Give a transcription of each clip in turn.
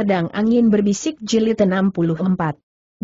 Pedang Angin Berbisik Jilid 64.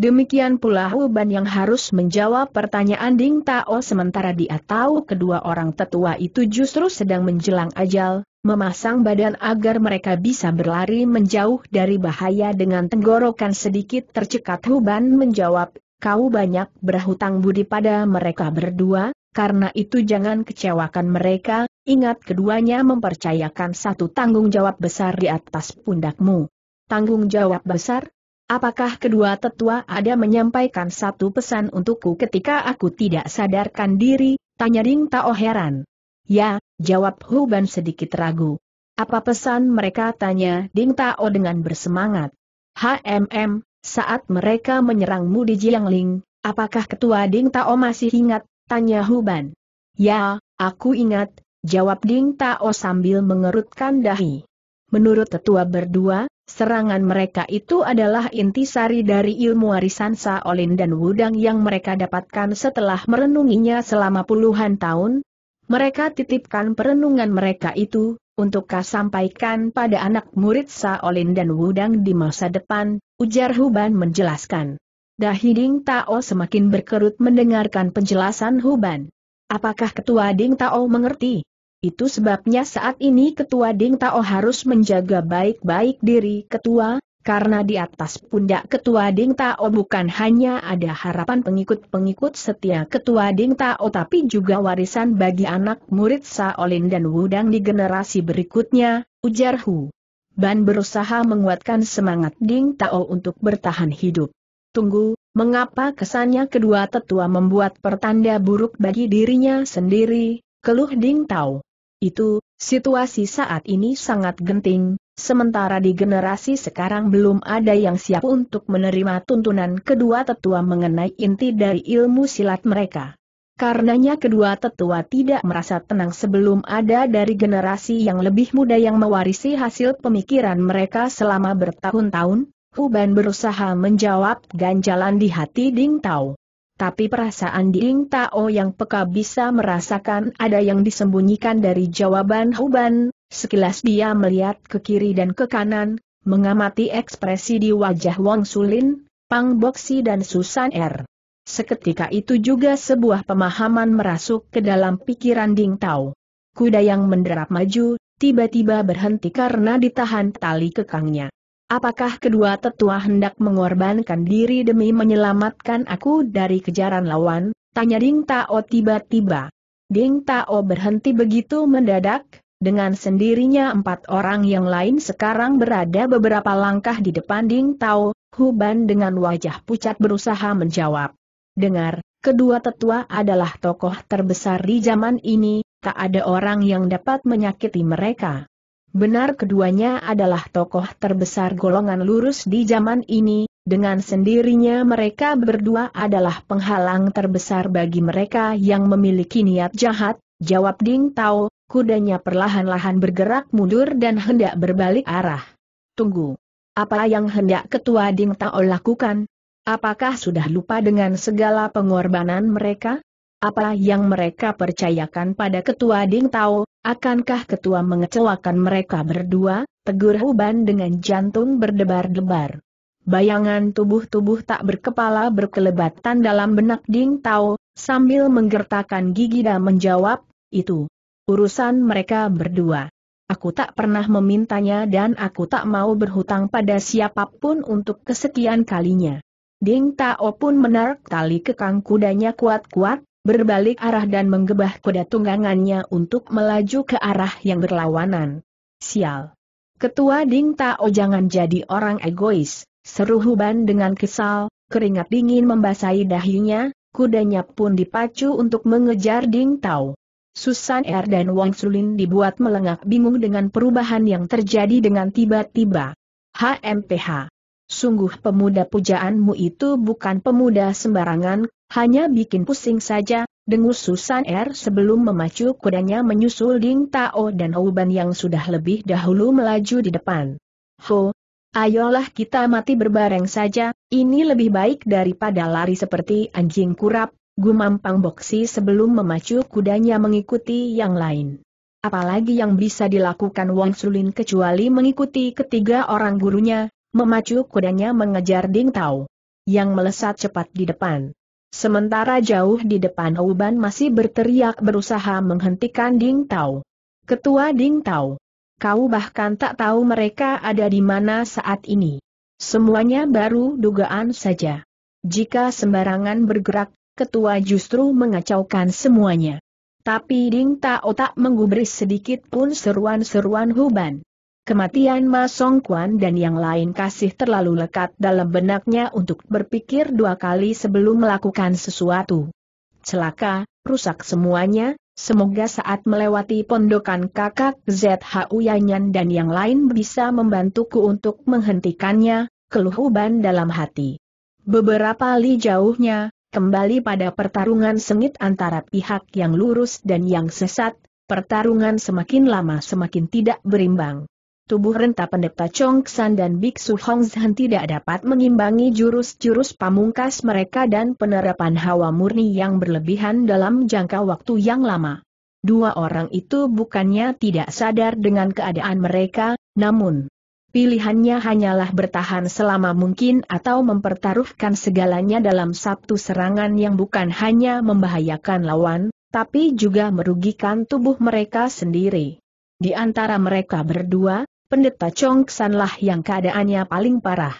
Demikian pula Uban yang harus menjawab pertanyaan Ding Tao sementara dia tahu kedua orang tetua itu justru sedang menjelang ajal, memasang badan agar mereka bisa berlari menjauh dari bahaya dengan tenggorokan sedikit tercekat Uban menjawab, kau banyak berhutang budi pada mereka berdua, karena itu jangan kecewakan mereka, ingat keduanya mempercayakan satu tanggung jawab besar di atas pundakmu tanggung jawab besar? Apakah kedua tetua ada menyampaikan satu pesan untukku ketika aku tidak sadarkan diri? Tanya Ring Tao heran. Ya, jawab Huban sedikit ragu. Apa pesan mereka tanya Ding Tao dengan bersemangat. HMM, saat mereka menyerangmu di Jiangling, apakah ketua Ding Tao masih ingat? Tanya Huban. Ya, aku ingat, jawab Ding Tao sambil mengerutkan dahi. Menurut tetua berdua, Serangan mereka itu adalah intisari dari ilmu warisan Saolin dan Wudang yang mereka dapatkan setelah merenunginya selama puluhan tahun. Mereka titipkan perenungan mereka itu, untuk kau sampaikan pada anak murid Saolin dan Wudang di masa depan, ujar Huban menjelaskan. Dahiding Tao semakin berkerut mendengarkan penjelasan Huban. Apakah ketua Ding Tao mengerti? Itu sebabnya saat ini Ketua Ding Tao harus menjaga baik-baik diri Ketua, karena di atas pundak Ketua Ding Tao bukan hanya ada harapan pengikut-pengikut setia Ketua Ding Tao tapi juga warisan bagi anak murid Saolin dan Wudang di generasi berikutnya, ujar Hu. Ban berusaha menguatkan semangat Ding Tao untuk bertahan hidup. Tunggu, mengapa kesannya kedua tetua membuat pertanda buruk bagi dirinya sendiri, keluh Ding Tao itu, situasi saat ini sangat genting, sementara di generasi sekarang belum ada yang siap untuk menerima tuntunan kedua tetua mengenai inti dari ilmu silat mereka. Karenanya kedua tetua tidak merasa tenang sebelum ada dari generasi yang lebih muda yang mewarisi hasil pemikiran mereka selama bertahun-tahun, Uban berusaha menjawab ganjalan di hati Ding Tao tapi perasaan Ding Tao yang peka bisa merasakan ada yang disembunyikan dari jawaban Huban, sekilas dia melihat ke kiri dan ke kanan, mengamati ekspresi di wajah Wang Sulin, Pang Boksi dan Susan R. Er. Seketika itu juga sebuah pemahaman merasuk ke dalam pikiran Ding Tao. Kuda yang menderap maju, tiba-tiba berhenti karena ditahan tali kekangnya. Apakah kedua tetua hendak mengorbankan diri demi menyelamatkan aku dari kejaran lawan? Tanya Ding Tao tiba-tiba. Ding Tao berhenti begitu mendadak, dengan sendirinya empat orang yang lain sekarang berada beberapa langkah di depan Ding Tao, Huban dengan wajah pucat berusaha menjawab. Dengar, kedua tetua adalah tokoh terbesar di zaman ini, tak ada orang yang dapat menyakiti mereka. Benar keduanya adalah tokoh terbesar golongan lurus di zaman ini, dengan sendirinya mereka berdua adalah penghalang terbesar bagi mereka yang memiliki niat jahat, jawab Ding Tao, kudanya perlahan-lahan bergerak mundur dan hendak berbalik arah. Tunggu. Apa yang hendak ketua Ding Tao lakukan? Apakah sudah lupa dengan segala pengorbanan mereka? Apa yang mereka percayakan pada ketua Ding Tao, akankah ketua mengecewakan mereka berdua? Tegur Huban dengan jantung berdebar-debar. Bayangan tubuh-tubuh tak berkepala berkelebatan dalam benak Ding Tao, sambil menggertakkan gigi dan menjawab, itu. Urusan mereka berdua. Aku tak pernah memintanya dan aku tak mau berhutang pada siapapun untuk kesekian kalinya. Ding Tao pun menarik tali kekang kudanya kuat-kuat, berbalik arah dan menggebah kuda tunggangannya untuk melaju ke arah yang berlawanan. Sial! Ketua Ding Tao jangan jadi orang egois, seru Huban dengan kesal, keringat dingin membasahi dahinya, kudanya pun dipacu untuk mengejar Ding Tao. Susan Er dan Wang Sulin dibuat melengak bingung dengan perubahan yang terjadi dengan tiba-tiba. HMPH Sungguh pemuda pujaanmu itu bukan pemuda sembarangan, hanya bikin pusing saja, dengus Susan R er sebelum memacu kudanya menyusul Ding Tao dan Auban yang sudah lebih dahulu melaju di depan. Ho, ayolah kita mati berbareng saja, ini lebih baik daripada lari seperti anjing kurap, gumam Pang Boksi sebelum memacu kudanya mengikuti yang lain. Apalagi yang bisa dilakukan Wang Sulin kecuali mengikuti ketiga orang gurunya, memacu kudanya mengejar Ding Tao. Yang melesat cepat di depan. Sementara jauh di depan Uban masih berteriak berusaha menghentikan Ding Tao. Ketua Ding Tao. Kau bahkan tak tahu mereka ada di mana saat ini. Semuanya baru dugaan saja. Jika sembarangan bergerak, ketua justru mengacaukan semuanya. Tapi Ding Tao tak menggubris sedikit pun seruan-seruan Huban. Kematian Ma Song Kuan dan yang lain kasih terlalu lekat dalam benaknya untuk berpikir dua kali sebelum melakukan sesuatu. Celaka, rusak semuanya, semoga saat melewati pondokan kakak ZHU Yanyan dan yang lain bisa membantuku untuk menghentikannya, keluhuban dalam hati. Beberapa li jauhnya, kembali pada pertarungan sengit antara pihak yang lurus dan yang sesat, pertarungan semakin lama semakin tidak berimbang tubuh renta pendeta Chong San dan Biksu Hong Zhan tidak dapat mengimbangi jurus-jurus pamungkas mereka dan penerapan hawa murni yang berlebihan dalam jangka waktu yang lama. Dua orang itu bukannya tidak sadar dengan keadaan mereka, namun pilihannya hanyalah bertahan selama mungkin atau mempertaruhkan segalanya dalam satu serangan yang bukan hanya membahayakan lawan, tapi juga merugikan tubuh mereka sendiri. Di antara mereka berdua, pendeta sanlah yang keadaannya paling parah.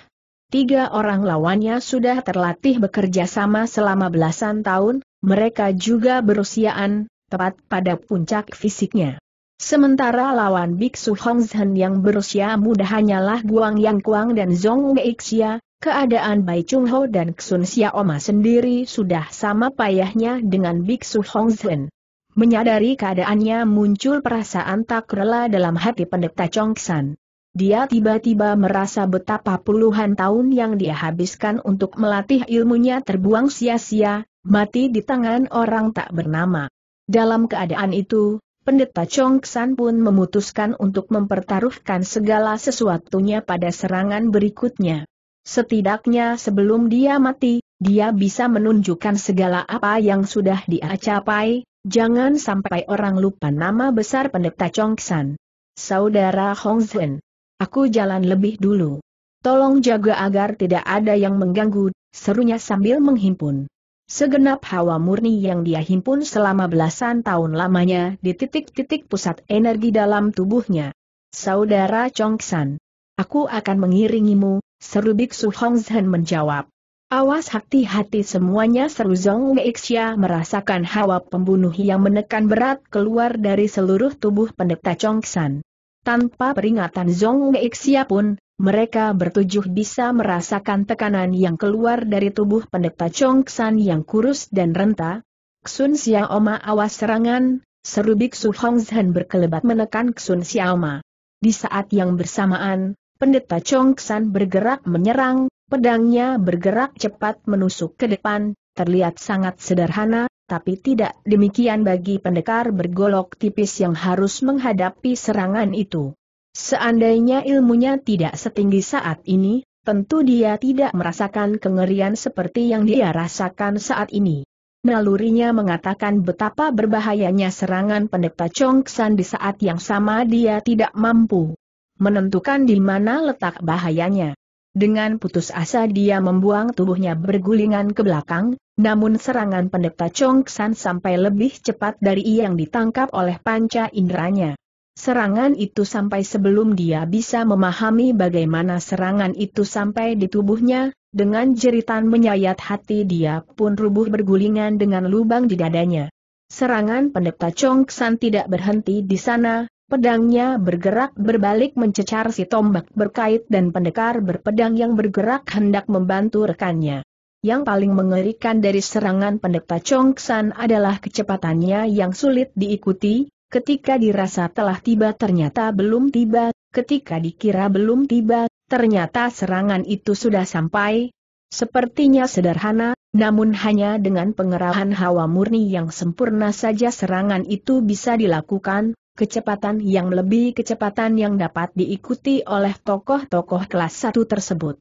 Tiga orang lawannya sudah terlatih bekerja sama selama belasan tahun, mereka juga berusiaan, tepat pada puncak fisiknya. Sementara lawan biksu Hongzhen yang berusia muda hanyalah Guang Yang Kuang dan Zhong Xia. keadaan Bai Chung Ho dan Xun Xiaoma sendiri sudah sama payahnya dengan biksu Hongzhen. Menyadari keadaannya muncul perasaan tak rela dalam hati pendeta Chongsan. Dia tiba-tiba merasa betapa puluhan tahun yang dia habiskan untuk melatih ilmunya terbuang sia-sia, mati di tangan orang tak bernama. Dalam keadaan itu, pendeta Chongsan pun memutuskan untuk mempertaruhkan segala sesuatunya pada serangan berikutnya. Setidaknya sebelum dia mati, dia bisa menunjukkan segala apa yang sudah dia capai, Jangan sampai orang lupa nama besar pendeta Chongsan. Saudara Hong Zhen. Aku jalan lebih dulu. Tolong jaga agar tidak ada yang mengganggu, serunya sambil menghimpun. Segenap hawa murni yang dia himpun selama belasan tahun lamanya di titik-titik pusat energi dalam tubuhnya. Saudara Chongsan, aku akan mengiringimu, seru Biksu Hongzhen menjawab. Awas hati-hati semuanya seru Zong Xia merasakan hawa pembunuh yang menekan berat keluar dari seluruh tubuh pendeta Chongsan. Tanpa peringatan Zong Xia pun, mereka bertujuh bisa merasakan tekanan yang keluar dari tubuh pendeta Chongsan yang kurus dan renta. Xun Xiaoma awas serangan, seru Biksu Hongzhen berkelebat menekan Xun Xiaoma. Di saat yang bersamaan, pendeta Chongsan bergerak menyerang, Pedangnya bergerak cepat menusuk ke depan, terlihat sangat sederhana, tapi tidak demikian bagi pendekar bergolok tipis yang harus menghadapi serangan itu. Seandainya ilmunya tidak setinggi saat ini, tentu dia tidak merasakan kengerian seperti yang dia rasakan saat ini. Nalurinya mengatakan betapa berbahayanya serangan pendeta Chongsan di saat yang sama dia tidak mampu menentukan di mana letak bahayanya. Dengan putus asa dia membuang tubuhnya bergulingan ke belakang, namun serangan pendeta Chongsan sampai lebih cepat dari yang ditangkap oleh panca inderanya. Serangan itu sampai sebelum dia bisa memahami bagaimana serangan itu sampai di tubuhnya, dengan jeritan menyayat hati dia pun rubuh bergulingan dengan lubang di dadanya. Serangan pendeta Chongsan tidak berhenti di sana, Pedangnya bergerak berbalik mencecar si tombak berkait dan pendekar berpedang yang bergerak hendak membantu rekannya. Yang paling mengerikan dari serangan pendeta Chongsan adalah kecepatannya yang sulit diikuti, ketika dirasa telah tiba ternyata belum tiba, ketika dikira belum tiba, ternyata serangan itu sudah sampai. Sepertinya sederhana, namun hanya dengan pengerahan hawa murni yang sempurna saja serangan itu bisa dilakukan, kecepatan yang lebih kecepatan yang dapat diikuti oleh tokoh-tokoh kelas 1 tersebut.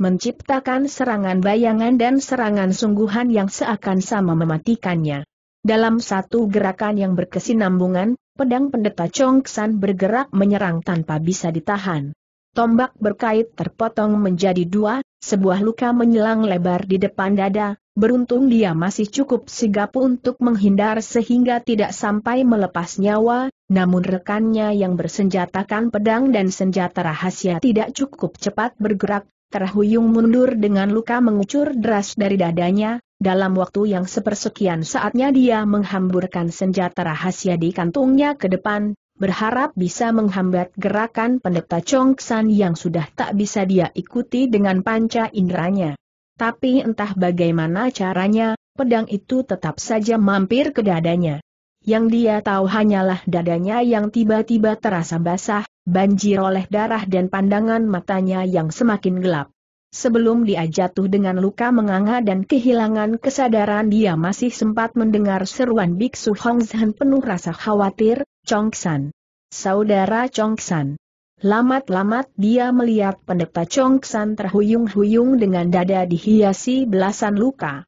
Menciptakan serangan bayangan dan serangan sungguhan yang seakan sama mematikannya. Dalam satu gerakan yang berkesinambungan, pedang pendeta San bergerak menyerang tanpa bisa ditahan. Tombak berkait terpotong menjadi dua, sebuah luka menyelang lebar di depan dada, beruntung dia masih cukup sigap untuk menghindar sehingga tidak sampai melepas nyawa, namun rekannya yang bersenjatakan pedang dan senjata rahasia tidak cukup cepat bergerak, terhuyung mundur dengan luka mengucur deras dari dadanya, dalam waktu yang sepersekian saatnya dia menghamburkan senjata rahasia di kantungnya ke depan, berharap bisa menghambat gerakan pendeta Chongsan yang sudah tak bisa dia ikuti dengan panca inderanya. Tapi entah bagaimana caranya, pedang itu tetap saja mampir ke dadanya. Yang dia tahu hanyalah dadanya yang tiba-tiba terasa basah, banjir oleh darah dan pandangan matanya yang semakin gelap. Sebelum dia jatuh dengan luka menganga dan kehilangan kesadaran dia masih sempat mendengar seruan biksu Hong Zhen penuh rasa khawatir, Chong San. Saudara Chong San. Lamat-lamat dia melihat pendeta Chong San terhuyung-huyung dengan dada dihiasi belasan luka.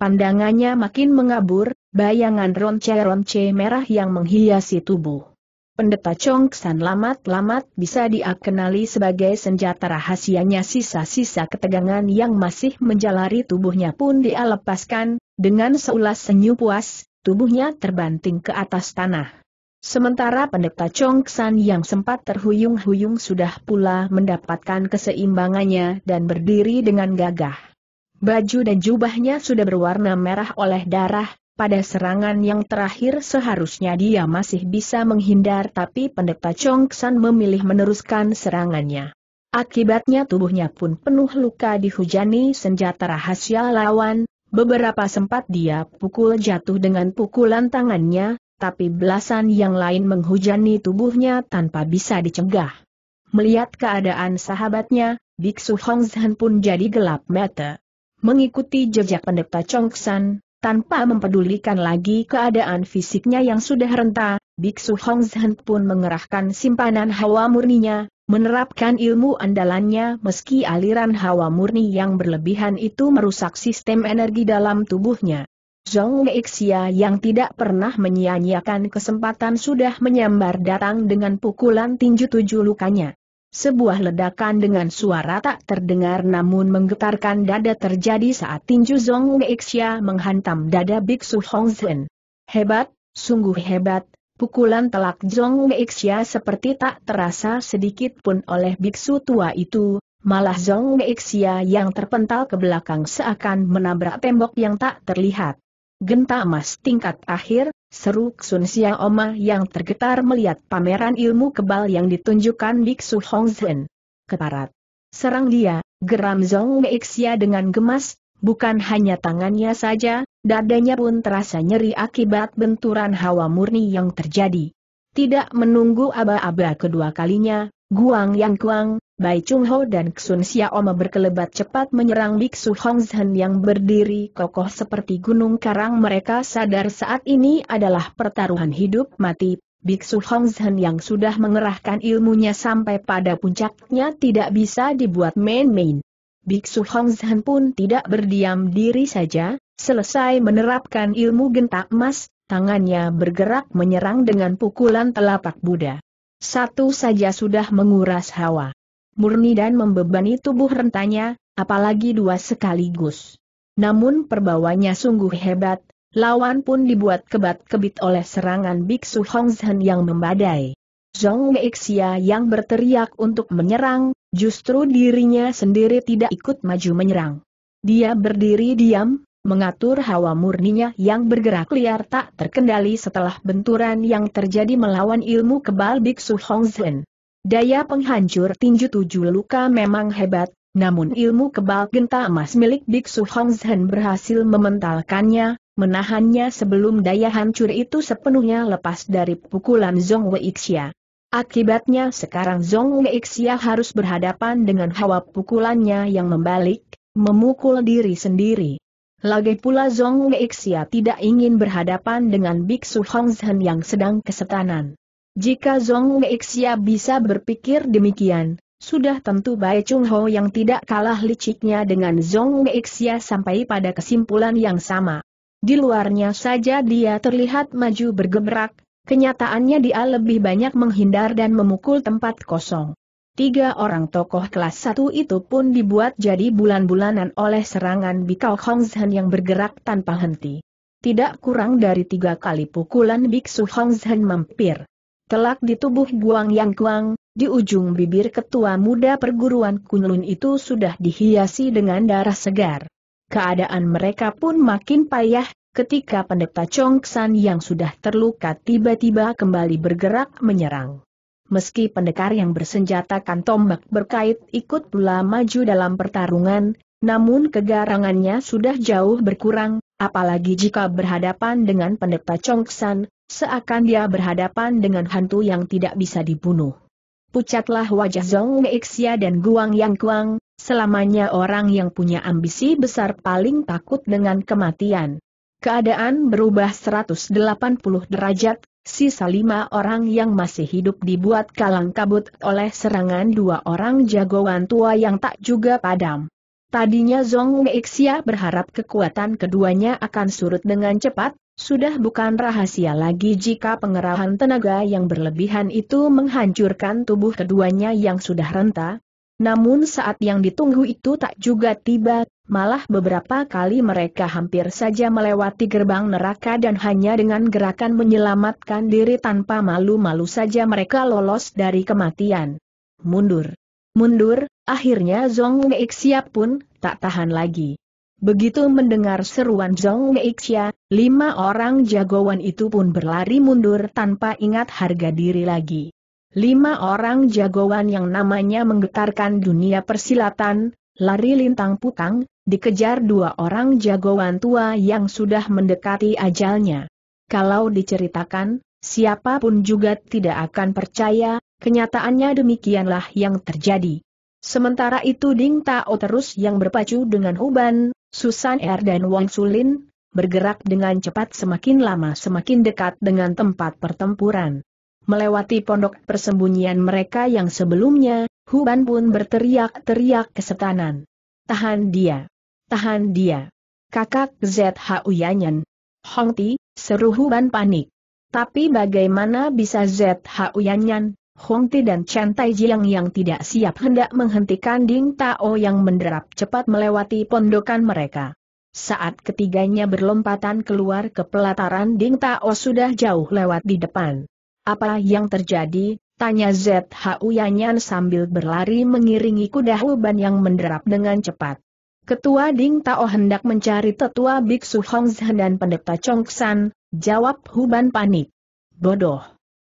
Pandangannya makin mengabur, bayangan ronce-ronce merah yang menghiasi tubuh. Pendeta Chong San, lamat-lamat bisa diakenali sebagai senjata rahasianya sisa-sisa ketegangan yang masih menjalari tubuhnya pun dia lepaskan, dengan seulas senyum puas, tubuhnya terbanting ke atas tanah. Sementara pendeta Chong San yang sempat terhuyung-huyung sudah pula mendapatkan keseimbangannya dan berdiri dengan gagah. Baju dan jubahnya sudah berwarna merah oleh darah, pada serangan yang terakhir seharusnya dia masih bisa menghindar tapi pendeta Chongsan memilih meneruskan serangannya. Akibatnya tubuhnya pun penuh luka dihujani senjata rahasia lawan, beberapa sempat dia pukul jatuh dengan pukulan tangannya, tapi belasan yang lain menghujani tubuhnya tanpa bisa dicegah. Melihat keadaan sahabatnya, Biksu Hongzhan pun jadi gelap mata. Mengikuti jejak pendeta Chongsan, tanpa mempedulikan lagi keadaan fisiknya yang sudah renta, Biksu Hong Zhen pun mengerahkan simpanan hawa murninya, menerapkan ilmu andalannya meski aliran hawa murni yang berlebihan itu merusak sistem energi dalam tubuhnya. Zhong Xia yang tidak pernah menyia-nyiakan kesempatan sudah menyambar datang dengan pukulan tinju tujuh lukanya. Sebuah ledakan dengan suara tak terdengar namun menggetarkan dada terjadi saat tinju Zong Xia menghantam dada biksu Hong Zhen. Hebat, sungguh hebat, pukulan telak Zong Xia seperti tak terasa sedikit pun oleh biksu tua itu, malah Zong Xia yang terpental ke belakang seakan menabrak tembok yang tak terlihat. Genta emas tingkat akhir, Seru Sun Xiao Oma yang tergetar melihat pameran ilmu kebal yang ditunjukkan Biksu Hong Zhen. Keparat. Serang dia, geram Zong Meixia dengan gemas, bukan hanya tangannya saja, dadanya pun terasa nyeri akibat benturan hawa murni yang terjadi. Tidak menunggu aba-aba kedua kalinya, Guang Yang Kuang, Bai Chung Ho dan Ksun Xiaoma berkelebat cepat menyerang Biksu Hong Zhen yang berdiri kokoh seperti gunung karang mereka sadar saat ini adalah pertaruhan hidup mati. Biksu Hong Zhen yang sudah mengerahkan ilmunya sampai pada puncaknya tidak bisa dibuat main-main. Biksu Hong Zhen pun tidak berdiam diri saja, selesai menerapkan ilmu gentak emas, tangannya bergerak menyerang dengan pukulan telapak Buddha. Satu saja sudah menguras hawa murni dan membebani tubuh rentanya, apalagi dua sekaligus. Namun perbawanya sungguh hebat, lawan pun dibuat kebat-kebit oleh serangan biksu Hongzhen yang membadai. Zhong Weixia yang berteriak untuk menyerang, justru dirinya sendiri tidak ikut maju menyerang. Dia berdiri diam, mengatur hawa murninya yang bergerak liar tak terkendali setelah benturan yang terjadi melawan ilmu kebal biksu Hongzhen. Daya penghancur tinju tujuh luka memang hebat, namun ilmu kebal genta emas milik Biksu Hongzhen berhasil mementalkannya, menahannya sebelum daya hancur itu sepenuhnya lepas dari pukulan Zhong Weixia. Akibatnya sekarang Zhong Weixia harus berhadapan dengan hawa pukulannya yang membalik, memukul diri sendiri. Lagi pula Zhong Weixia tidak ingin berhadapan dengan Biksu Hongzhen yang sedang kesetanan. Jika Zhong Weixia bisa berpikir demikian, sudah tentu Bai Chung Ho yang tidak kalah liciknya dengan Zhong Weixia sampai pada kesimpulan yang sama. Di luarnya saja dia terlihat maju bergemerak, kenyataannya dia lebih banyak menghindar dan memukul tempat kosong. Tiga orang tokoh kelas satu itu pun dibuat jadi bulan-bulanan oleh serangan Bikau Hongzhen yang bergerak tanpa henti. Tidak kurang dari tiga kali pukulan Biksu Hongzhen mampir. Kelak di tubuh Buang Yang Kuang, di ujung bibir ketua muda perguruan Kunlun itu sudah dihiasi dengan darah segar. Keadaan mereka pun makin payah, ketika pendeta Chongsan yang sudah terluka tiba-tiba kembali bergerak menyerang. Meski pendekar yang bersenjatakan tombak berkait ikut pula maju dalam pertarungan, namun kegarangannya sudah jauh berkurang, apalagi jika berhadapan dengan pendeta Chongsan, seakan dia berhadapan dengan hantu yang tidak bisa dibunuh. Pucatlah wajah Zhong Xia dan Guang Yang Kuang, selamanya orang yang punya ambisi besar paling takut dengan kematian. Keadaan berubah 180 derajat, sisa lima orang yang masih hidup dibuat kalang kabut oleh serangan dua orang jagoan tua yang tak juga padam. Tadinya Zong Weixia berharap kekuatan keduanya akan surut dengan cepat, sudah bukan rahasia lagi jika pengerahan tenaga yang berlebihan itu menghancurkan tubuh keduanya yang sudah renta. Namun saat yang ditunggu itu tak juga tiba, malah beberapa kali mereka hampir saja melewati gerbang neraka dan hanya dengan gerakan menyelamatkan diri tanpa malu-malu saja mereka lolos dari kematian. Mundur. Mundur, akhirnya Zong Weixia pun tak tahan lagi. Begitu mendengar seruan Zong Weixia, lima orang jagoan itu pun berlari mundur tanpa ingat harga diri lagi. Lima orang jagoan yang namanya menggetarkan dunia persilatan, lari lintang putang, dikejar dua orang jagoan tua yang sudah mendekati ajalnya. Kalau diceritakan, siapapun juga tidak akan percaya, Kenyataannya demikianlah yang terjadi. Sementara itu Ding Tao terus yang berpacu dengan Huban, Susan Er dan Wang Sulin, bergerak dengan cepat semakin lama semakin dekat dengan tempat pertempuran. Melewati pondok persembunyian mereka yang sebelumnya, Huban pun berteriak-teriak kesetanan. Tahan dia! Tahan dia! Kakak ZHU Yanyan. Hongti, seru Huban panik. Tapi bagaimana bisa ZHU Yanyan? Hong Ti dan Chen Tai Jiang yang tidak siap hendak menghentikan Ding Tao yang menderap cepat melewati pondokan mereka. Saat ketiganya berlompatan keluar ke pelataran Ding Tao sudah jauh lewat di depan. Apa yang terjadi? Tanya ZHU Yanyan sambil berlari mengiringi kuda Huban yang menderap dengan cepat. Ketua Ding Tao hendak mencari tetua Biksu Hongzhen dan pendeta Chongsan, jawab Huban panik. Bodoh.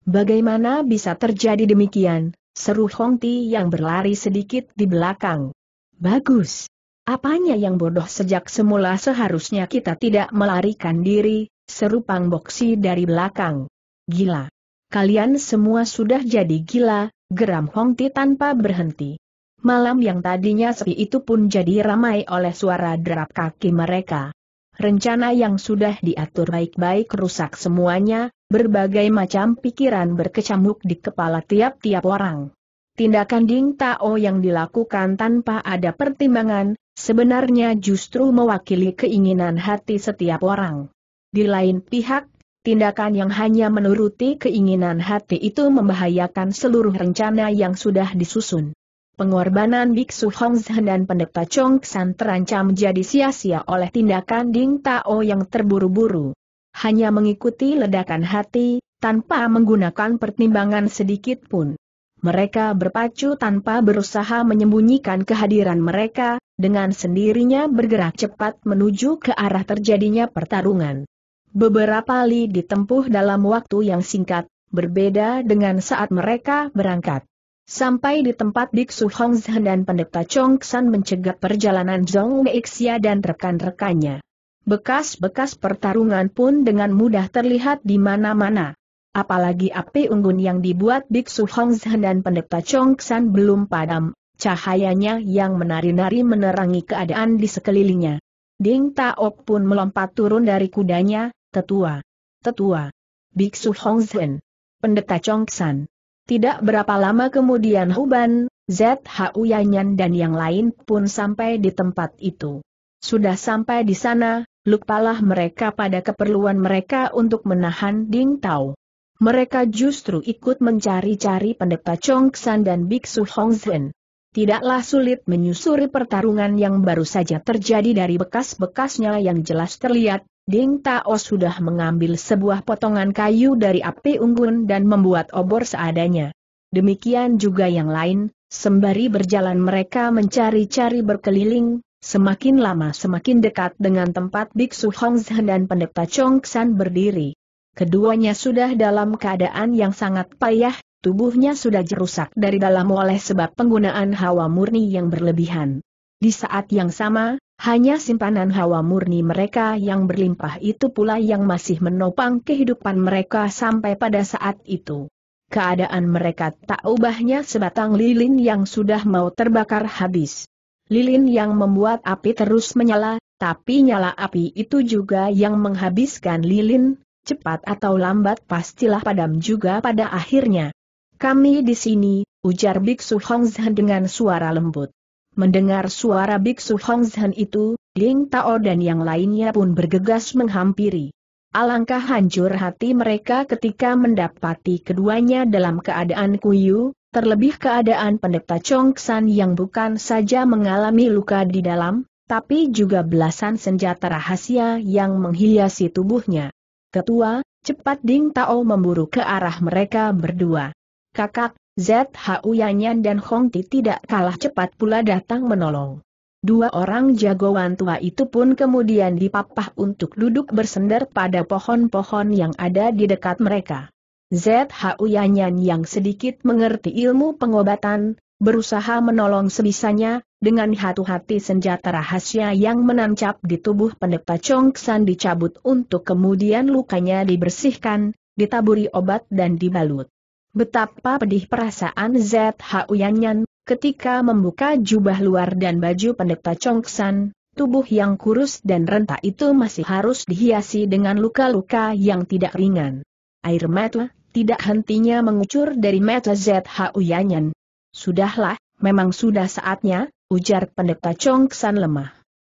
Bagaimana bisa terjadi demikian? Seru Hong Ti yang berlari sedikit di belakang. Bagus. Apanya yang bodoh sejak semula seharusnya kita tidak melarikan diri, seru Pang Boksi dari belakang. Gila. Kalian semua sudah jadi gila, geram Hong Ti tanpa berhenti. Malam yang tadinya sepi itu pun jadi ramai oleh suara derap kaki mereka. Rencana yang sudah diatur baik-baik rusak semuanya, berbagai macam pikiran berkecamuk di kepala tiap-tiap orang. Tindakan Ding Tao yang dilakukan tanpa ada pertimbangan, sebenarnya justru mewakili keinginan hati setiap orang. Di lain pihak, tindakan yang hanya menuruti keinginan hati itu membahayakan seluruh rencana yang sudah disusun. Pengorbanan Biksu Hongzhen dan pendeta Chong San terancam jadi sia-sia oleh tindakan Ding Tao yang terburu-buru hanya mengikuti ledakan hati, tanpa menggunakan pertimbangan sedikit pun. Mereka berpacu tanpa berusaha menyembunyikan kehadiran mereka, dengan sendirinya bergerak cepat menuju ke arah terjadinya pertarungan. Beberapa li ditempuh dalam waktu yang singkat, berbeda dengan saat mereka berangkat. Sampai di tempat di Hongzhen Hongzhen dan pendeta Chong San mencegat perjalanan Zhong Meixia dan rekan-rekannya. Bekas-bekas pertarungan pun dengan mudah terlihat di mana-mana. Apalagi api unggun yang dibuat Biksu Hongzhen dan pendeta Chongxan belum padam, cahayanya yang menari-nari menerangi keadaan di sekelilingnya. Ding Taok pun melompat turun dari kudanya, tetua. Tetua. Biksu Hongzhen. Pendeta Chongxan. Tidak berapa lama kemudian Huban, ZHU Yanyan dan yang lain pun sampai di tempat itu. Sudah sampai di sana, lupalah mereka pada keperluan mereka untuk menahan Ding Tao. Mereka justru ikut mencari-cari pendeta Chong San dan Biksu Hong Zhen. Tidaklah sulit menyusuri pertarungan yang baru saja terjadi dari bekas-bekasnya yang jelas terlihat, Ding Tao sudah mengambil sebuah potongan kayu dari api unggun dan membuat obor seadanya. Demikian juga yang lain, sembari berjalan mereka mencari-cari berkeliling, Semakin lama semakin dekat dengan tempat Biksu Hongzhen dan pendeta Chongxan berdiri. Keduanya sudah dalam keadaan yang sangat payah, tubuhnya sudah rusak dari dalam oleh sebab penggunaan hawa murni yang berlebihan. Di saat yang sama, hanya simpanan hawa murni mereka yang berlimpah itu pula yang masih menopang kehidupan mereka sampai pada saat itu. Keadaan mereka tak ubahnya sebatang lilin yang sudah mau terbakar habis. Lilin yang membuat api terus menyala, tapi nyala api itu juga yang menghabiskan lilin, cepat atau lambat pastilah padam juga pada akhirnya. Kami di sini, ujar Biksu Hongzhen dengan suara lembut. Mendengar suara Biksu Hongzhen itu, Ling Tao dan yang lainnya pun bergegas menghampiri. Alangkah hancur hati mereka ketika mendapati keduanya dalam keadaan kuyu, terlebih keadaan pendeta Chongsan yang bukan saja mengalami luka di dalam, tapi juga belasan senjata rahasia yang menghiasi tubuhnya. Ketua, cepat Ding Tao memburu ke arah mereka berdua. Kakak, ZHU Yanyan dan Hong Ti tidak kalah cepat pula datang menolong. Dua orang jagoan tua itu pun kemudian dipapah untuk duduk bersender pada pohon-pohon yang ada di dekat mereka. Zhu Yanyan yang sedikit mengerti ilmu pengobatan, berusaha menolong sebisanya, dengan hati hati senjata rahasia yang menancap di tubuh pendeta Chongsan dicabut untuk kemudian lukanya dibersihkan, ditaburi obat dan dibalut. Betapa pedih perasaan Zhu Yanyan ketika membuka jubah luar dan baju pendeta Chongsan, tubuh yang kurus dan renta itu masih harus dihiasi dengan luka-luka yang tidak ringan. Air mata, tidak hentinya mengucur dari mata ZHU Yanyan. Sudahlah, memang sudah saatnya, ujar pendeta San lemah.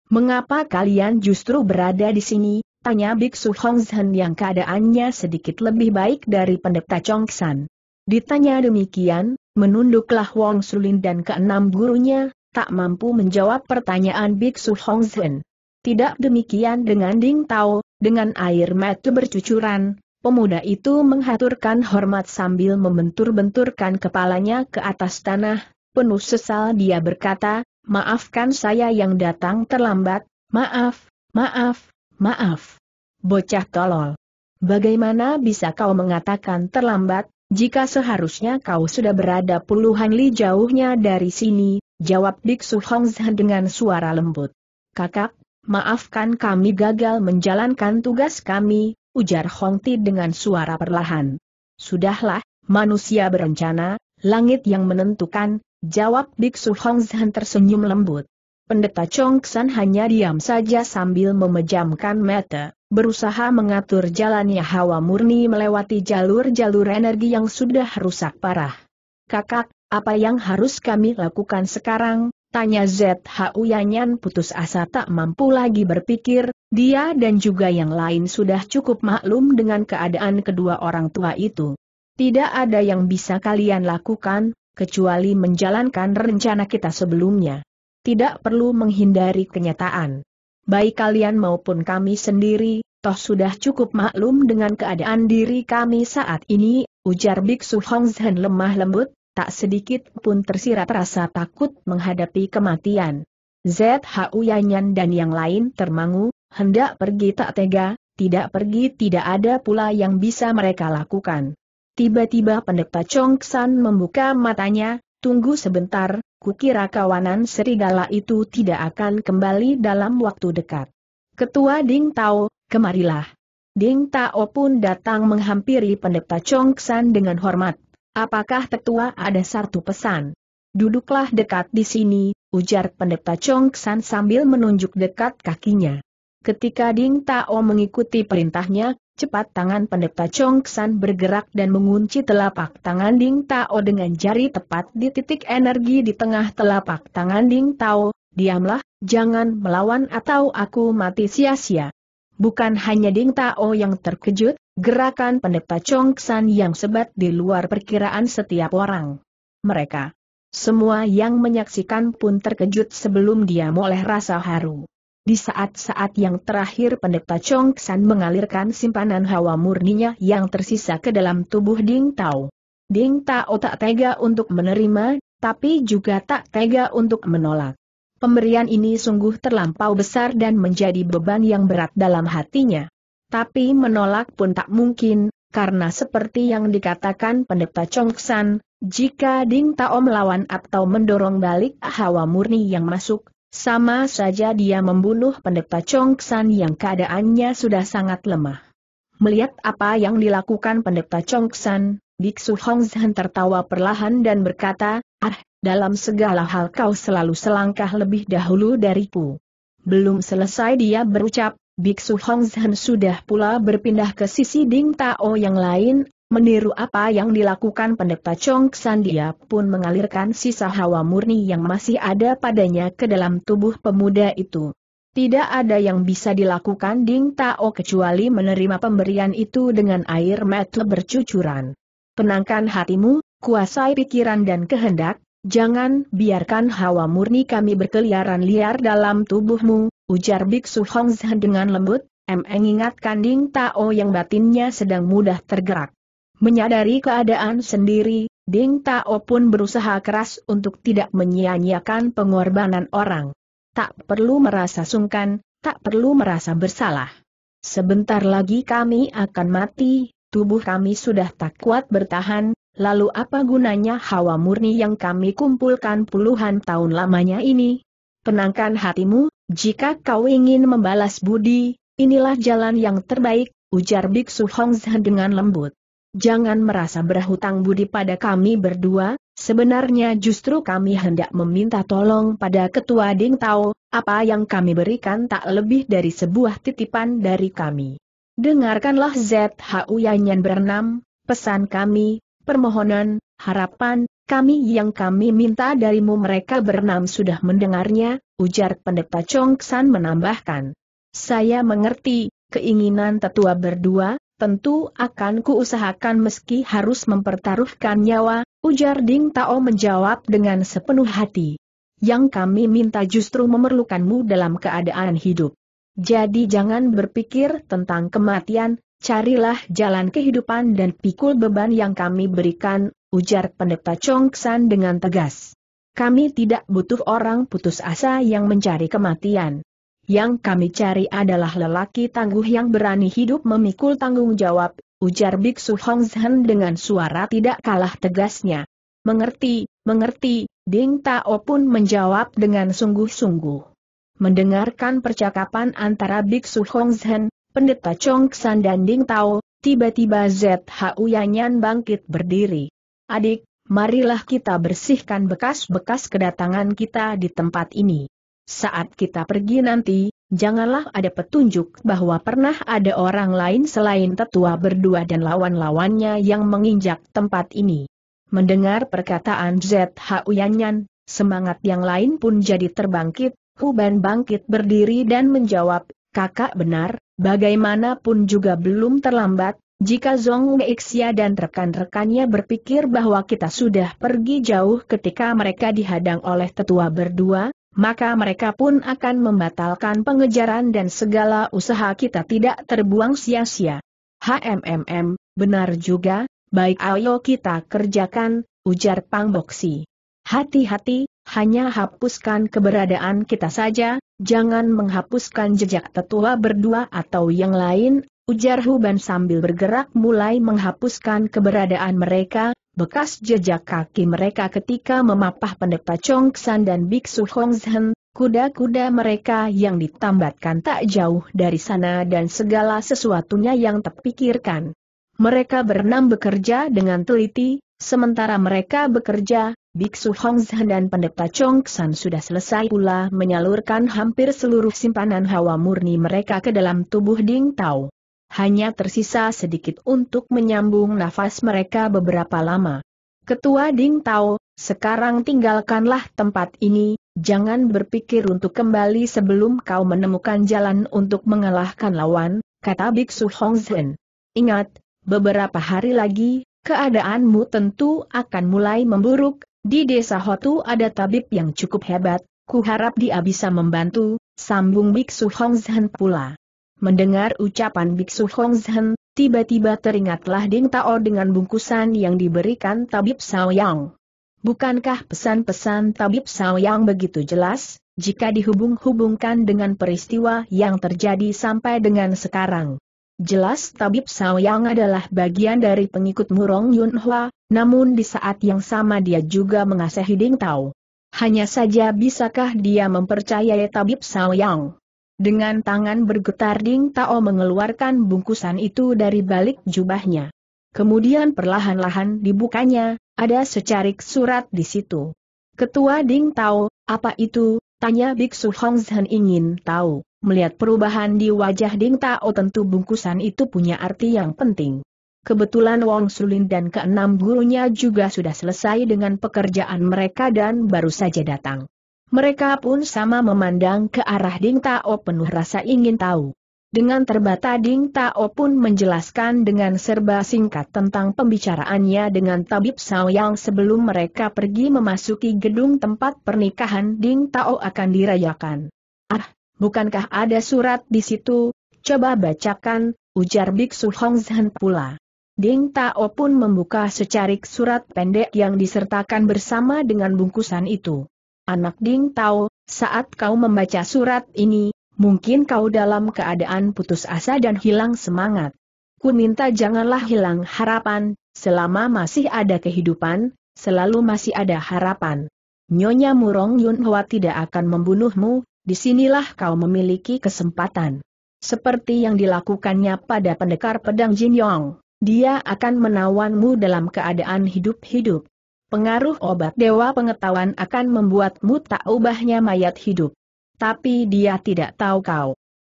Mengapa kalian justru berada di sini? Tanya Biksu Hongzhen yang keadaannya sedikit lebih baik dari pendeta San. Ditanya demikian, menunduklah Wong Sulin dan keenam gurunya, tak mampu menjawab pertanyaan Biksu Hongzhen. Tidak demikian dengan Ding Tao, dengan air mata bercucuran, Pemuda itu menghaturkan hormat sambil membentur-benturkan kepalanya ke atas tanah, penuh sesal dia berkata, maafkan saya yang datang terlambat, maaf, maaf, maaf. Bocah tolol. Bagaimana bisa kau mengatakan terlambat, jika seharusnya kau sudah berada puluhan li jauhnya dari sini, jawab Biksu Hongzhen dengan suara lembut. Kakak, maafkan kami gagal menjalankan tugas kami, ujar Hongti dengan suara perlahan. Sudahlah, manusia berencana, langit yang menentukan, jawab Biksu Hongzhan tersenyum lembut. Pendeta Chongsan hanya diam saja sambil memejamkan mata, berusaha mengatur jalannya hawa murni melewati jalur-jalur energi yang sudah rusak parah. Kakak, apa yang harus kami lakukan sekarang? Tanya ZHU Yanyan putus asa tak mampu lagi berpikir, dia dan juga yang lain sudah cukup maklum dengan keadaan kedua orang tua itu. Tidak ada yang bisa kalian lakukan, kecuali menjalankan rencana kita sebelumnya. Tidak perlu menghindari kenyataan. Baik kalian maupun kami sendiri, toh sudah cukup maklum dengan keadaan diri kami saat ini, ujar Biksu Hongzhen Zhen lemah lembut, tak sedikit pun tersirat rasa takut menghadapi kematian. ZHU Yanyan dan yang lain termangu, hendak pergi tak tega, tidak pergi tidak ada pula yang bisa mereka lakukan. Tiba-tiba pendeta Chong membuka matanya, tunggu sebentar, kukira kawanan serigala itu tidak akan kembali dalam waktu dekat. Ketua Ding Tao, kemarilah. Ding Tao pun datang menghampiri pendeta Chong dengan hormat. Apakah tetua ada satu pesan? Duduklah dekat di sini, ujar pendeta Chong San sambil menunjuk dekat kakinya. Ketika Ding Tao mengikuti perintahnya, cepat tangan pendeta Chong San bergerak dan mengunci telapak tangan Ding Tao dengan jari tepat di titik energi di tengah telapak tangan Ding Tao, diamlah, jangan melawan atau aku mati sia-sia. Bukan hanya Ding Tao yang terkejut, gerakan pendeta Chongsan yang sebat di luar perkiraan setiap orang. Mereka semua yang menyaksikan pun terkejut sebelum dia mulai rasa haru. Di saat-saat yang terakhir pendeta Chongsan mengalirkan simpanan hawa murninya yang tersisa ke dalam tubuh Ding Tao. Ding Tao tak tega untuk menerima, tapi juga tak tega untuk menolak. Pemberian ini sungguh terlampau besar dan menjadi beban yang berat dalam hatinya. Tapi menolak pun tak mungkin, karena seperti yang dikatakan pendeta Chongsan, jika Ding Tao melawan atau mendorong balik hawa murni yang masuk, sama saja dia membunuh pendeta Chongsan yang keadaannya sudah sangat lemah. Melihat apa yang dilakukan pendeta Chongsan, Biksu Hongzhen tertawa perlahan dan berkata, Ah, dalam segala hal kau selalu selangkah lebih dahulu dariku. Belum selesai dia berucap, Biksu Hong sudah pula berpindah ke sisi Ding Tao yang lain, meniru apa yang dilakukan pendeta Chong San dia pun mengalirkan sisa hawa murni yang masih ada padanya ke dalam tubuh pemuda itu. Tidak ada yang bisa dilakukan Ding Tao kecuali menerima pemberian itu dengan air mata bercucuran. Tenangkan hatimu, kuasai pikiran dan kehendak, Jangan biarkan hawa murni kami berkeliaran liar dalam tubuhmu, ujar Biksu Hongzhen dengan lembut, mengingatkan Ding Tao yang batinnya sedang mudah tergerak. Menyadari keadaan sendiri, Ding Tao pun berusaha keras untuk tidak menyia-nyiakan pengorbanan orang. Tak perlu merasa sungkan, tak perlu merasa bersalah. Sebentar lagi kami akan mati, tubuh kami sudah tak kuat bertahan, Lalu apa gunanya hawa murni yang kami kumpulkan puluhan tahun lamanya ini? Tenangkan hatimu, jika kau ingin membalas budi, inilah jalan yang terbaik, ujar Biksu Hongzhe dengan lembut. Jangan merasa berhutang budi pada kami berdua, sebenarnya justru kami hendak meminta tolong pada Ketua Ding Tao, apa yang kami berikan tak lebih dari sebuah titipan dari kami. Dengarkanlah ZHU Yanyan bernam, pesan kami, permohonan, harapan, kami yang kami minta darimu mereka berenam sudah mendengarnya, ujar pendeta Chongsan menambahkan. Saya mengerti, keinginan tetua berdua, tentu akan kuusahakan meski harus mempertaruhkan nyawa, ujar Ding Tao menjawab dengan sepenuh hati. Yang kami minta justru memerlukanmu dalam keadaan hidup. Jadi jangan berpikir tentang kematian, Carilah jalan kehidupan dan pikul beban yang kami berikan, ujar pendeta Chongsan dengan tegas. Kami tidak butuh orang putus asa yang mencari kematian. Yang kami cari adalah lelaki tangguh yang berani hidup memikul tanggung jawab, ujar Biksu Hongzhen dengan suara tidak kalah tegasnya. Mengerti, mengerti, Ding Tao pun menjawab dengan sungguh-sungguh. Mendengarkan percakapan antara Biksu Hongzhen. Pendeta Chong San dan Ding Tao, tiba-tiba ZHU Yanyan bangkit berdiri. Adik, marilah kita bersihkan bekas-bekas kedatangan kita di tempat ini. Saat kita pergi nanti, janganlah ada petunjuk bahwa pernah ada orang lain selain tetua berdua dan lawan-lawannya yang menginjak tempat ini. Mendengar perkataan ZHU Yanyan, semangat yang lain pun jadi terbangkit, Huban bangkit berdiri dan menjawab, kakak benar, Bagaimanapun juga belum terlambat, jika Zong Xia dan rekan-rekannya berpikir bahwa kita sudah pergi jauh ketika mereka dihadang oleh tetua berdua, maka mereka pun akan membatalkan pengejaran dan segala usaha kita tidak terbuang sia-sia. HMMM, benar juga, baik ayo kita kerjakan, ujar Pang Boksi. Hati-hati, hanya hapuskan keberadaan kita saja, Jangan menghapuskan jejak tetua berdua atau yang lain, ujar Huban sambil bergerak mulai menghapuskan keberadaan mereka, bekas jejak kaki mereka ketika memapah pendeta Chongsan dan Biksu Hongzhen, kuda-kuda mereka yang ditambatkan tak jauh dari sana dan segala sesuatunya yang terpikirkan. Mereka berenam bekerja dengan teliti, Sementara mereka bekerja, Biksu Hongzhen dan pendeta Chongsan sudah selesai pula menyalurkan hampir seluruh simpanan hawa murni mereka ke dalam tubuh Ding Tao. Hanya tersisa sedikit untuk menyambung nafas mereka beberapa lama. Ketua Ding Tao, sekarang tinggalkanlah tempat ini, jangan berpikir untuk kembali sebelum kau menemukan jalan untuk mengalahkan lawan, kata Biksu Hongzhen. Ingat, beberapa hari lagi, keadaanmu tentu akan mulai memburuk, di desa Hotu ada tabib yang cukup hebat, Kuharap dia bisa membantu, sambung Biksu Hongzhen pula. Mendengar ucapan Biksu Hongzhen, tiba-tiba teringatlah Ding Tao dengan bungkusan yang diberikan tabib Saoyang. Bukankah pesan-pesan tabib Saoyang begitu jelas, jika dihubung-hubungkan dengan peristiwa yang terjadi sampai dengan sekarang? Jelas Tabib Saoyang adalah bagian dari pengikut Murong Yunhua, namun di saat yang sama dia juga mengasihi Ding Tao. Hanya saja bisakah dia mempercayai Tabib Saoyang? Dengan tangan bergetar Ding Tao mengeluarkan bungkusan itu dari balik jubahnya. Kemudian perlahan-lahan dibukanya, ada secarik surat di situ. Ketua Ding Tao, apa itu? Tanya Biksu Hongzhen ingin tahu, melihat perubahan di wajah Ding Tao tentu bungkusan itu punya arti yang penting. Kebetulan Wong Sulin dan keenam gurunya juga sudah selesai dengan pekerjaan mereka dan baru saja datang. Mereka pun sama memandang ke arah Ding Tao penuh rasa ingin tahu. Dengan terbata Ding Tao pun menjelaskan dengan serba singkat tentang pembicaraannya dengan Tabib Sao Yang sebelum mereka pergi memasuki gedung tempat pernikahan Ding Tao akan dirayakan. Ah, bukankah ada surat di situ? Coba bacakan, ujar Biksu Hong Zhen pula. Ding Tao pun membuka secarik surat pendek yang disertakan bersama dengan bungkusan itu. Anak Ding Tao, saat kau membaca surat ini, Mungkin kau dalam keadaan putus asa dan hilang semangat. Ku minta janganlah hilang harapan, selama masih ada kehidupan, selalu masih ada harapan. Nyonya Murong Yunhua tidak akan membunuhmu, disinilah kau memiliki kesempatan. Seperti yang dilakukannya pada pendekar pedang Jin Yong, dia akan menawanmu dalam keadaan hidup-hidup. Pengaruh obat dewa pengetahuan akan membuatmu tak ubahnya mayat hidup tapi dia tidak tahu kau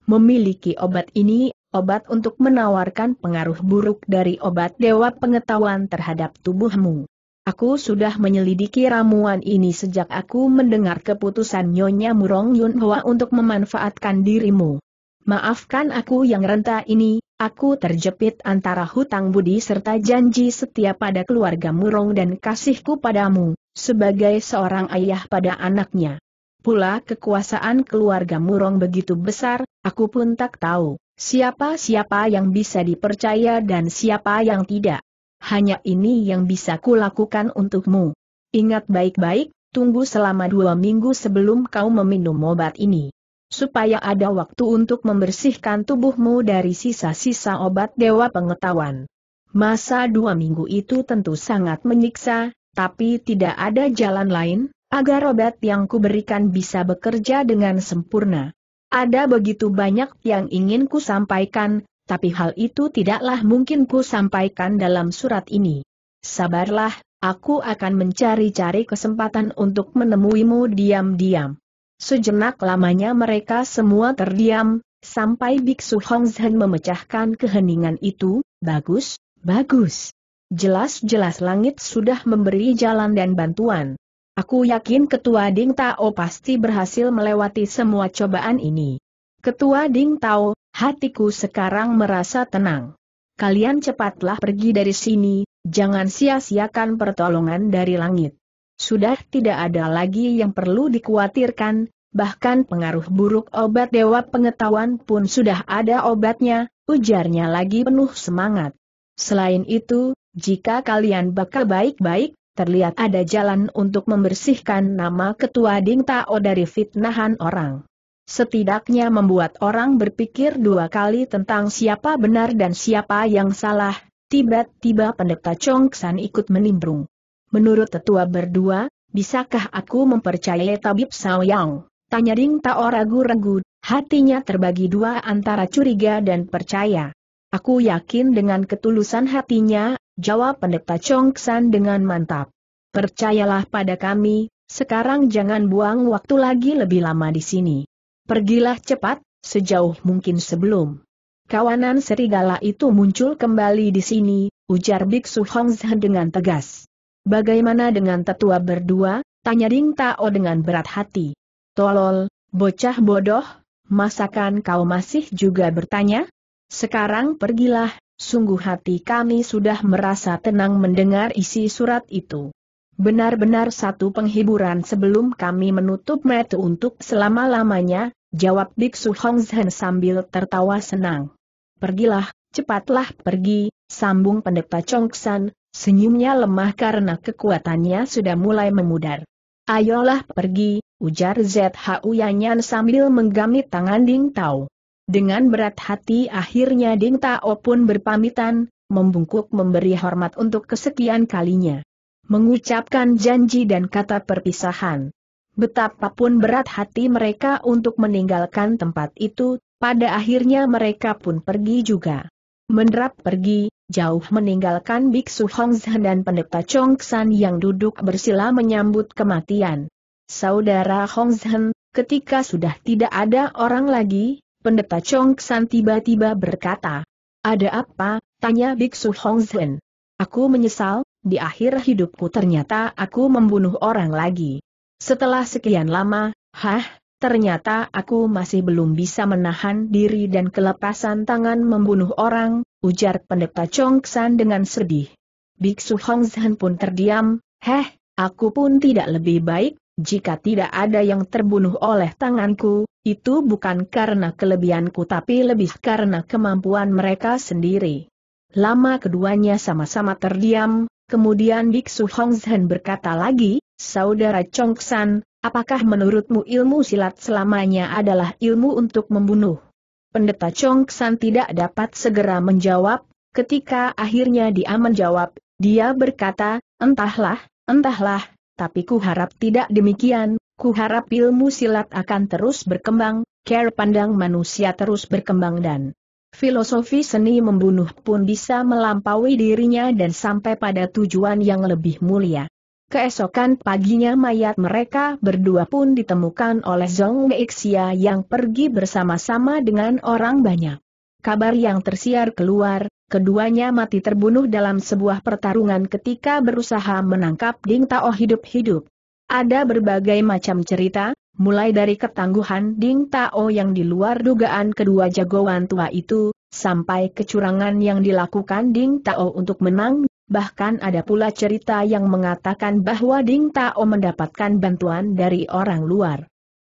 memiliki obat ini, obat untuk menawarkan pengaruh buruk dari obat dewa pengetahuan terhadap tubuhmu. Aku sudah menyelidiki ramuan ini sejak aku mendengar keputusan Nyonya Murong Yun Hoa untuk memanfaatkan dirimu. Maafkan aku yang renta ini, aku terjepit antara hutang budi serta janji setia pada keluarga Murong dan kasihku padamu, sebagai seorang ayah pada anaknya pula kekuasaan keluarga Murong begitu besar, aku pun tak tahu siapa-siapa yang bisa dipercaya dan siapa yang tidak. Hanya ini yang bisa kulakukan untukmu. Ingat baik-baik, tunggu selama dua minggu sebelum kau meminum obat ini. Supaya ada waktu untuk membersihkan tubuhmu dari sisa-sisa obat dewa pengetahuan. Masa dua minggu itu tentu sangat menyiksa, tapi tidak ada jalan lain, agar obat yang kuberikan bisa bekerja dengan sempurna. Ada begitu banyak yang ingin ku sampaikan, tapi hal itu tidaklah mungkin ku sampaikan dalam surat ini. Sabarlah, aku akan mencari-cari kesempatan untuk menemuimu diam-diam. Sejenak lamanya mereka semua terdiam, sampai Biksu Hongzhen memecahkan keheningan itu, bagus, bagus. Jelas-jelas langit sudah memberi jalan dan bantuan. Aku yakin Ketua Ding Tao pasti berhasil melewati semua cobaan ini. Ketua Ding Tao, hatiku sekarang merasa tenang. Kalian cepatlah pergi dari sini, jangan sia-siakan pertolongan dari langit. Sudah tidak ada lagi yang perlu dikhawatirkan, bahkan pengaruh buruk obat Dewa Pengetahuan pun sudah ada obatnya, ujarnya lagi penuh semangat. Selain itu, jika kalian bakal baik-baik, terlihat ada jalan untuk membersihkan nama ketua Ding Tao dari fitnahan orang. Setidaknya membuat orang berpikir dua kali tentang siapa benar dan siapa yang salah, tiba-tiba pendeta Chong San ikut menimbrung. Menurut tetua berdua, bisakah aku mempercayai tabib Sao Yang? Tanya Ding Tao ragu-ragu, hatinya terbagi dua antara curiga dan percaya. Aku yakin dengan ketulusan hatinya, Jawab pendeta Chongsan dengan mantap. Percayalah pada kami, sekarang jangan buang waktu lagi lebih lama di sini. Pergilah cepat, sejauh mungkin sebelum. Kawanan serigala itu muncul kembali di sini, ujar Biksu Hongzhe dengan tegas. Bagaimana dengan tetua berdua, tanya Ding Tao dengan berat hati. Tolol, bocah bodoh, masakan kau masih juga bertanya? Sekarang pergilah, Sungguh hati kami sudah merasa tenang mendengar isi surat itu. Benar-benar satu penghiburan sebelum kami menutup metu untuk selama-lamanya, jawab Biksu Hongzhen sambil tertawa senang. Pergilah, cepatlah pergi, sambung pendeta Chongsan, senyumnya lemah karena kekuatannya sudah mulai memudar. Ayolah pergi, ujar ZHU Yanyan sambil menggamit tangan Ding Tao. Dengan berat hati akhirnya Ding Tao pun berpamitan, membungkuk memberi hormat untuk kesekian kalinya. Mengucapkan janji dan kata perpisahan. Betapapun berat hati mereka untuk meninggalkan tempat itu, pada akhirnya mereka pun pergi juga. Menerap pergi, jauh meninggalkan Biksu Hongzhen dan pendeta Chongsan yang duduk bersila menyambut kematian. Saudara Hongzhen, ketika sudah tidak ada orang lagi, pendeta Chong San tiba-tiba berkata. Ada apa? tanya Biksu Hong Zhen. Aku menyesal, di akhir hidupku ternyata aku membunuh orang lagi. Setelah sekian lama, hah, ternyata aku masih belum bisa menahan diri dan kelepasan tangan membunuh orang, ujar pendeta Chong San dengan sedih. Biksu Hong Zhen pun terdiam, heh, aku pun tidak lebih baik, jika tidak ada yang terbunuh oleh tanganku, itu bukan karena kelebihanku tapi lebih karena kemampuan mereka sendiri. Lama keduanya sama-sama terdiam, kemudian Biksu Hongzhen berkata lagi, Saudara Chongsan, apakah menurutmu ilmu silat selamanya adalah ilmu untuk membunuh? Pendeta Chongsan tidak dapat segera menjawab, ketika akhirnya dia menjawab, dia berkata, entahlah, entahlah, tapi ku harap tidak demikian, ku harap ilmu silat akan terus berkembang, care pandang manusia terus berkembang dan filosofi seni membunuh pun bisa melampaui dirinya dan sampai pada tujuan yang lebih mulia. Keesokan paginya mayat mereka berdua pun ditemukan oleh Zong Geixia yang pergi bersama-sama dengan orang banyak. Kabar yang tersiar keluar, keduanya mati terbunuh dalam sebuah pertarungan ketika berusaha menangkap Ding Tao hidup-hidup. Ada berbagai macam cerita, mulai dari ketangguhan Ding Tao yang di luar dugaan kedua jagoan tua itu, sampai kecurangan yang dilakukan Ding Tao untuk menang, bahkan ada pula cerita yang mengatakan bahwa Ding Tao mendapatkan bantuan dari orang luar.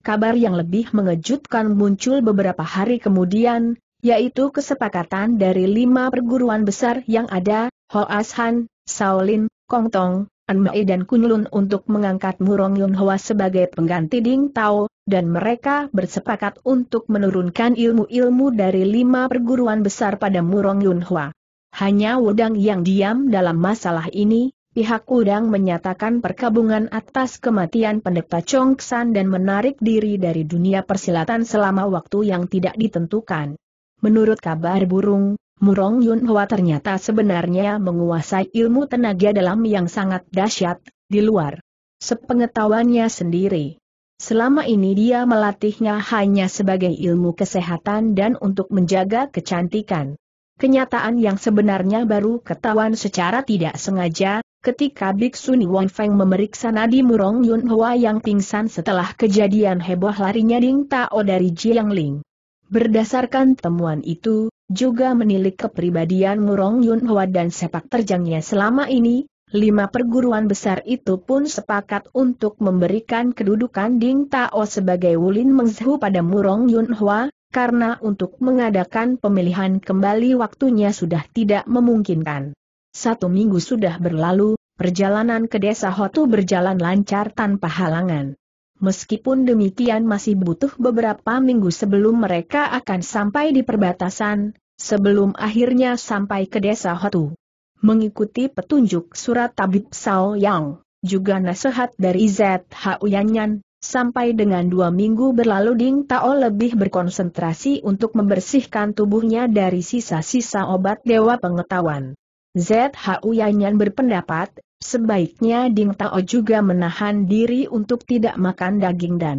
Kabar yang lebih mengejutkan muncul beberapa hari kemudian, yaitu kesepakatan dari lima perguruan besar yang ada, Hoas Han, Shaolin, Kongtong, Mei dan Kunlun untuk mengangkat Murong Yun Hoa sebagai pengganti Ding Tao, dan mereka bersepakat untuk menurunkan ilmu-ilmu dari lima perguruan besar pada Murong Yun Hoa. Hanya Wudang yang diam dalam masalah ini, pihak Wudang menyatakan perkabungan atas kematian pendeta Chong San dan menarik diri dari dunia persilatan selama waktu yang tidak ditentukan. Menurut kabar burung, Murong Yun Hwa ternyata sebenarnya menguasai ilmu tenaga dalam yang sangat dahsyat, di luar sepengetahuannya sendiri. Selama ini dia melatihnya hanya sebagai ilmu kesehatan dan untuk menjaga kecantikan. Kenyataan yang sebenarnya baru ketahuan secara tidak sengaja, ketika Biksu Wong Feng memeriksa nadi Murong Yun Hwa yang pingsan setelah kejadian heboh larinya Ding Tao dari Jiang Ling. Berdasarkan temuan itu, juga menilik kepribadian Murong Yun Hwa dan sepak terjangnya selama ini, lima perguruan besar itu pun sepakat untuk memberikan kedudukan Ding Tao sebagai Wulin Mengzhu pada Murong Yun Hwa, karena untuk mengadakan pemilihan kembali waktunya sudah tidak memungkinkan. Satu minggu sudah berlalu, perjalanan ke desa Hotu berjalan lancar tanpa halangan. Meskipun demikian masih butuh beberapa minggu sebelum mereka akan sampai di perbatasan, sebelum akhirnya sampai ke desa Hotu. Mengikuti petunjuk surat Tabib Sao Yang, juga nasihat dari ZHU Yanyan, sampai dengan dua minggu berlalu Ding Tao lebih berkonsentrasi untuk membersihkan tubuhnya dari sisa-sisa obat Dewa Pengetahuan. ZHU Yanyan berpendapat, Sebaiknya Ding Tao juga menahan diri untuk tidak makan daging dan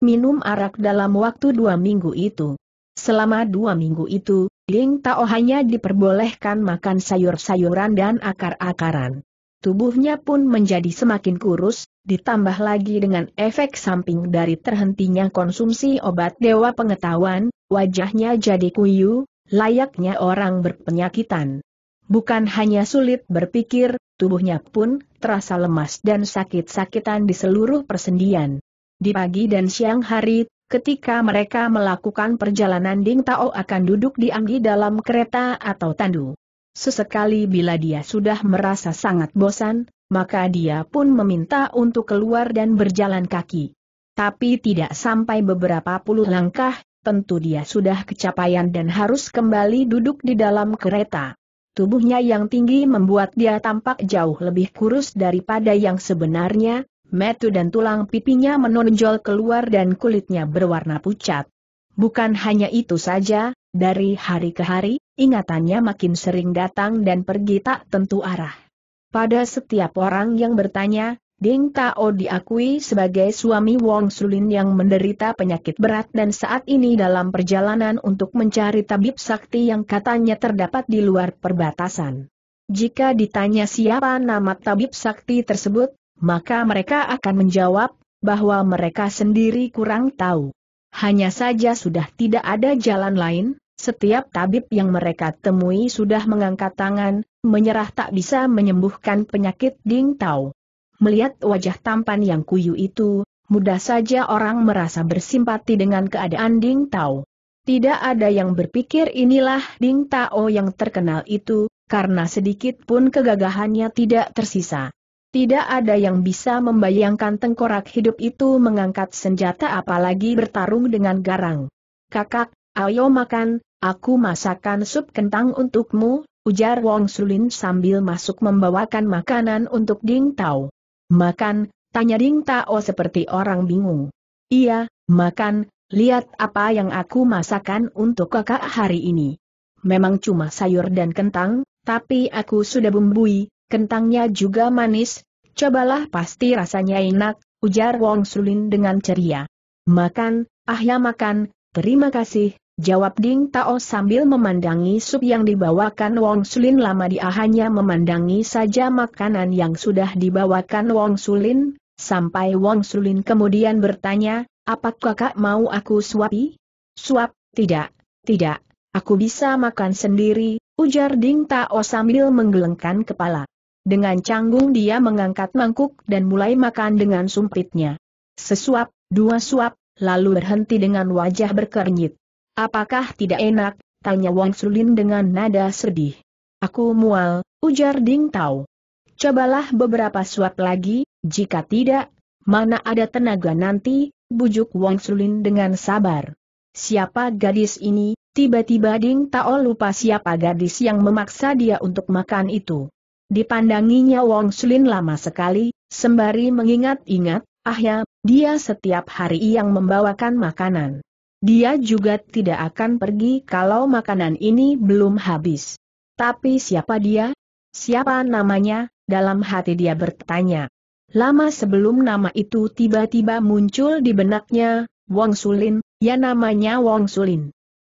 minum arak dalam waktu dua minggu itu. Selama dua minggu itu, Ding Tao hanya diperbolehkan makan sayur-sayuran dan akar-akaran. Tubuhnya pun menjadi semakin kurus, ditambah lagi dengan efek samping dari terhentinya konsumsi obat dewa pengetahuan, wajahnya jadi kuyu, layaknya orang berpenyakitan. Bukan hanya sulit berpikir, tubuhnya pun terasa lemas dan sakit-sakitan di seluruh persendian. Di pagi dan siang hari, ketika mereka melakukan perjalanan Ding Tao akan duduk diam di dalam kereta atau tandu. Sesekali bila dia sudah merasa sangat bosan, maka dia pun meminta untuk keluar dan berjalan kaki. Tapi tidak sampai beberapa puluh langkah, tentu dia sudah kecapaian dan harus kembali duduk di dalam kereta. Tubuhnya yang tinggi membuat dia tampak jauh lebih kurus daripada yang sebenarnya, metu dan tulang pipinya menonjol keluar dan kulitnya berwarna pucat. Bukan hanya itu saja, dari hari ke hari, ingatannya makin sering datang dan pergi tak tentu arah. Pada setiap orang yang bertanya, Ding Tao diakui sebagai suami Wong Sulin yang menderita penyakit berat dan saat ini dalam perjalanan untuk mencari tabib sakti yang katanya terdapat di luar perbatasan. Jika ditanya siapa nama tabib sakti tersebut, maka mereka akan menjawab bahwa mereka sendiri kurang tahu. Hanya saja sudah tidak ada jalan lain, setiap tabib yang mereka temui sudah mengangkat tangan, menyerah tak bisa menyembuhkan penyakit Ding Tao. Melihat wajah tampan yang kuyu itu, mudah saja orang merasa bersimpati dengan keadaan Ding Tao. Tidak ada yang berpikir inilah Ding Tao yang terkenal itu, karena sedikit pun kegagahannya tidak tersisa. Tidak ada yang bisa membayangkan tengkorak hidup itu mengangkat senjata apalagi bertarung dengan garang. Kakak, ayo makan, aku masakan sup kentang untukmu, ujar Wong Sulin sambil masuk membawakan makanan untuk Ding Tao. Makan, tanya Ding Tao seperti orang bingung. Iya, makan, lihat apa yang aku masakan untuk kakak hari ini. Memang cuma sayur dan kentang, tapi aku sudah bumbui, kentangnya juga manis, cobalah pasti rasanya enak, ujar Wong Sulin dengan ceria. Makan, ah ya makan, terima kasih, Jawab Ding Tao sambil memandangi sup yang dibawakan Wong Sulin lama dia hanya memandangi saja makanan yang sudah dibawakan Wong Sulin, sampai Wong Sulin kemudian bertanya, apa kakak mau aku suapi? Suap, tidak, tidak, aku bisa makan sendiri, ujar Ding Tao sambil menggelengkan kepala. Dengan canggung dia mengangkat mangkuk dan mulai makan dengan sumpitnya. Sesuap, dua suap, lalu berhenti dengan wajah berkernyit. Apakah tidak enak? Tanya Wang Sulin dengan nada sedih. Aku mual, ujar Ding Tao. Cobalah beberapa suap lagi, jika tidak, mana ada tenaga nanti, bujuk Wang Sulin dengan sabar. Siapa gadis ini? Tiba-tiba Ding Tao lupa siapa gadis yang memaksa dia untuk makan itu. Dipandanginya Wang Sulin lama sekali, sembari mengingat-ingat, ah ya, dia setiap hari yang membawakan makanan. Dia juga tidak akan pergi kalau makanan ini belum habis. Tapi siapa dia? Siapa namanya? Dalam hati dia bertanya. Lama sebelum nama itu tiba-tiba muncul di benaknya, Wong Sulin, ya namanya Wong Sulin.